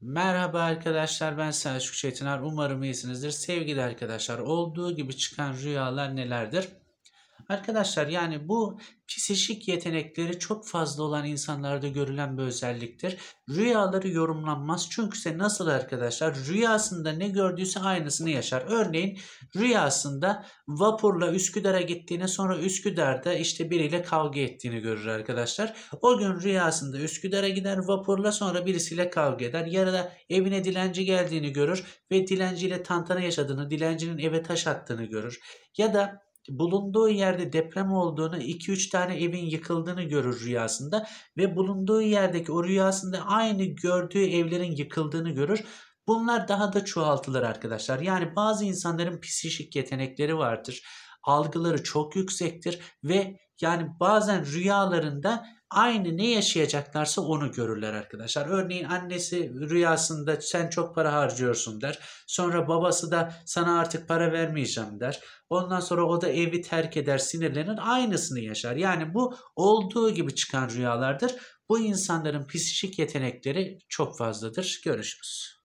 Merhaba arkadaşlar ben Selçuk Çetiner. Umarım iyisinizdir. Sevgili arkadaşlar olduğu gibi çıkan rüyalar nelerdir? Arkadaşlar yani bu psişik yetenekleri çok fazla olan insanlarda görülen bir özelliktir. Rüyaları yorumlanmaz. Çünkü ise nasıl arkadaşlar rüyasında ne gördüyse aynısını yaşar. Örneğin rüyasında vapurla Üsküdar'a gittiğini sonra Üsküdar'da işte biriyle kavga ettiğini görür arkadaşlar. O gün rüyasında Üsküdar'a gider vapurla sonra birisiyle kavga eder. Yarada evine dilenci geldiğini görür ve dilenciyle tantana yaşadığını, dilencinin eve taş attığını görür. Ya da bulunduğu yerde deprem olduğunu, 2-3 tane evin yıkıldığını görür rüyasında ve bulunduğu yerdeki o rüyasında aynı gördüğü evlerin yıkıldığını görür. Bunlar daha da çoğaltılır arkadaşlar. Yani bazı insanların psişik yetenekleri vardır algıları çok yüksektir ve yani bazen rüyalarında aynı ne yaşayacaklarsa onu görürler arkadaşlar. Örneğin annesi rüyasında sen çok para harcıyorsun der. Sonra babası da sana artık para vermeyeceğim der. Ondan sonra o da evi terk eder sinirlenir aynısını yaşar. Yani bu olduğu gibi çıkan rüyalardır. Bu insanların psikik yetenekleri çok fazladır. Görüşürüz.